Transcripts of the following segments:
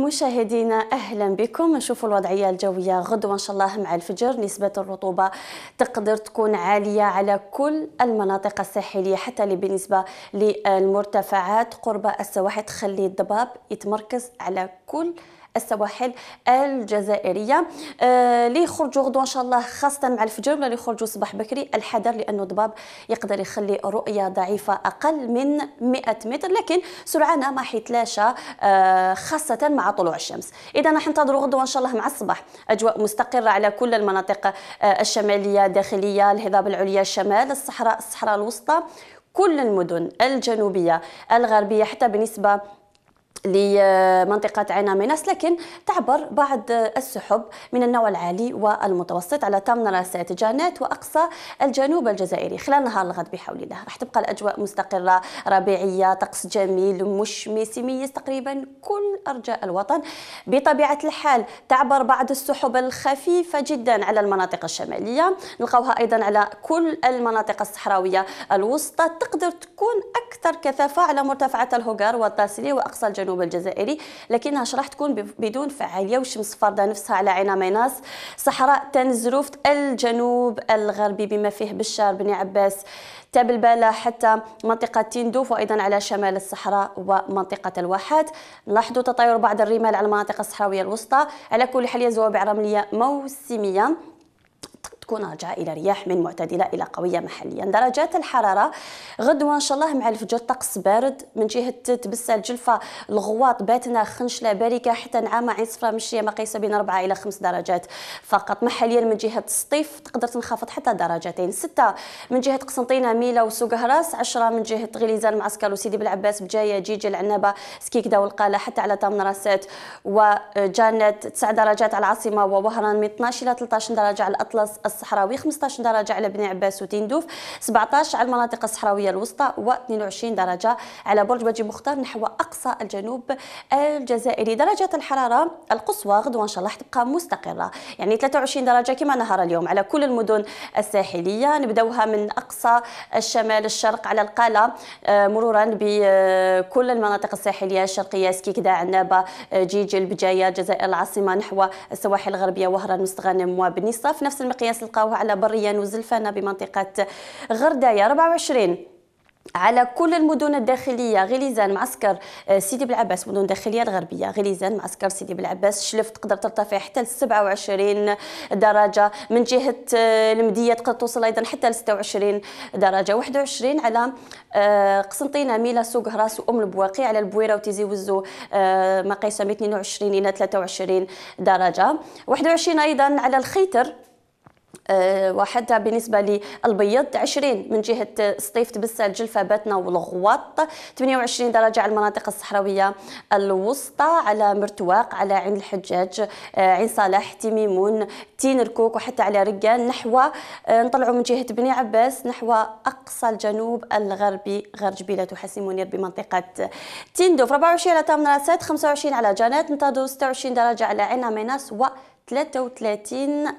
مشاهدينا اهلا بكم نشوفوا الوضعيه الجويه غدوه ان شاء الله مع الفجر نسبه الرطوبه تقدر تكون عاليه على كل المناطق الساحليه حتى بالنسبه للمرتفعات قرب السواحل تخلي الضباب يتمركز على كل السواحل الجزائريه اللي آه، يخرجوا غدوه ان شاء الله خاصه مع الفجر ولا اللي يخرجوا صباح بكري الحذر لانه ضباب يقدر يخلي رؤيه ضعيفه اقل من 100 متر لكن سرعان ما حيتلاشى آه، خاصه مع طلوع الشمس اذا راح ننتظروا غدوه ان شاء الله مع الصباح اجواء مستقره على كل المناطق آه، الشماليه الداخليه الهضاب العليا الشمال الصحراء الصحراء الوسطى كل المدن الجنوبيه الغربيه حتى بالنسبه لمنطقة عنا ميناس لكن تعبر بعض السحب من النوع العالي والمتوسط على تمنرست جانات وأقصى الجنوب الجزائري خلال نهار الغد بحول الله راح تبقى الأجواء مستقرة ربيعية طقس جميل مشمس يميز تقريبا كل أرجاء الوطن بطبيعة الحال تعبر بعض السحب الخفيفة جدا على المناطق الشمالية نلقاوها أيضا على كل المناطق الصحراوية الوسطى تقدر تكون أكثر كثافة على مرتفعات الهوغار والتاسلي وأقصى الجنوب الجنوب الجزائري لكنها شرح تكون بدون فعالية وشمس فارضة نفسها على عين ميناس صحراء تنزروفت الجنوب الغربي بما فيه بشار بن عباس تابلبالا حتى منطقة تندوف وأيضا على شمال الصحراء ومنطقة الواحات نلاحظوا تطاير بعض الرمال على المناطق الصحراوية الوسطى على كل حال زوابع رملية موسمية تكون راجعة إلى رياح من معتدلة إلى قوية محليا درجات الحرارة غدوة إن شاء الله مع الفجر طقس بارد من جهة تبسة الجلفة الغواط باتنا خنشلة باركة حتى نعامة عين صفراء مشية مقيسة بين 4 إلى 5 درجات فقط محليا من جهة الصيف تقدر تنخفض حتى درجتين 6 من جهة قسنطينة ميلا وسوق هراس 10 من جهة غليزان معسكر وسيدي بلعباس بجاية جيجي العنابة سكيكدا والقالة حتى على طمنراسات وجانت 9 درجات على العاصمة ووهران من 12 إلى 13 درجة على الأطلس الصحراوي 15 درجه على بني عباس وتندوف 17 على المناطق الصحراويه الوسطى و22 درجه على برج بجي مختار نحو اقصى الجنوب الجزائري درجه الحراره القصوى غدوه ان شاء الله تبقى مستقره يعني 23 درجه كما نهار اليوم على كل المدن الساحليه نبداوها من اقصى الشمال الشرق على القاله آه، مرورا بكل المناطق الساحليه الشرقيه سكيكدا عنابه آه، جيجل بجايه جزائر العاصمه نحو السواحل الغربيه وهران مستغنم وبنصف نفس المقياس تلقاوها على بريان وزلفانه بمنطقه غردايه 24 على كل المدن الداخلية غليزان معسكر آه، سيدي بلعباس مدن داخلية الغربية غليزان معسكر سيدي بلعباس شلف تقدر ترتفع حتى ل 27 درجة من جهة آه، المدية تقدر توصل أيضا حتى ل 26 درجة 21 على آه، قسنطينة ميلا سوق هراس وأم البواقي على البويرة وتيزي وزو مقيسة من 22 إلى 23 درجة 21 أيضا على الخيتر آه، وحتى بالنسبة للبيض 20 من جهة سطيف تبسا الجلفة باتنا والغواط 28 درجة على المناطق الصحراوية الوسطى على مرتواق على عين الحجاج آه، عين صالح تيميمون تين الكوك وحتى على رقان نحو آه، نطلعوا من جهة بني عباس نحو أقصى الجنوب الغربي غير جبيلة حسين منير بمنطقة تيندوف 24 على تمنراست 25 على جانات نتادو 26 درجة على عين ميناس و 33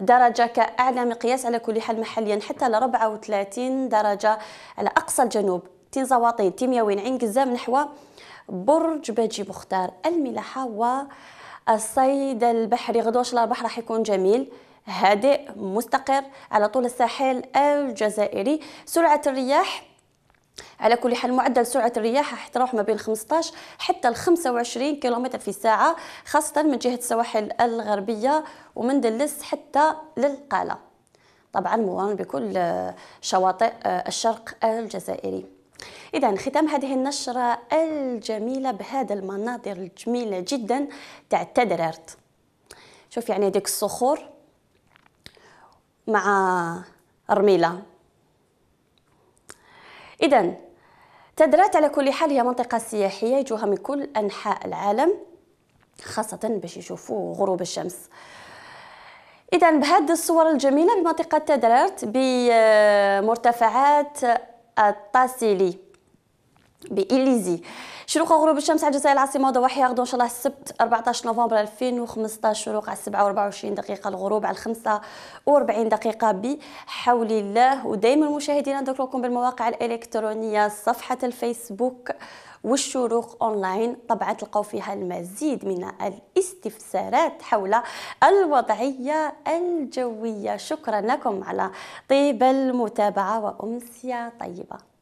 درجة كأعلى مقياس على كل حال محليا حتى ل 34 درجة على أقصى الجنوب تين زواطين تيمياوين عين قزام نحو برج باجي بختار الملاحة والصيد البحري غدوة البحر راح يكون جميل هادئ مستقر على طول الساحل الجزائري سرعة الرياح على كل حال معدل سرعة الرياح راح تروح ما بين 15 حتى 25 كيلومتر في الساعة خاصة من جهة السواحل الغربية ومن دلس حتى للقالة طبعا مقارنة بكل آه، شواطئ آه، الشرق الجزائري إذا ختام هذه النشرة الجميلة بهذا المناظر الجميلة جدا تاع التدرارت شوف يعني هذيك الصخور مع رميلة إذا تدرات على كل حال هي منطقة سياحية يجوها من كل أنحاء العالم خاصة باش يشوفوا غروب الشمس إذا بهذه الصور الجميلة بمنطقة تدرات بمرتفعات الطاسيلي بإليزي شروق وغروب الشمس على الجزائر العاصمة ضواحي غدو إن شاء الله السبت 14 نوفمبر 2015 شروق على 27 دقيقة الغروب على 45 دقيقة بحول الله ودائما مشاهدينا نذكركم بالمواقع الإلكترونية صفحة الفيسبوك والشروق اونلاين طبعا تلقاو فيها المزيد من الاستفسارات حول الوضعيه الجويه شكرا لكم على طيب المتابعه وامسيه طيبه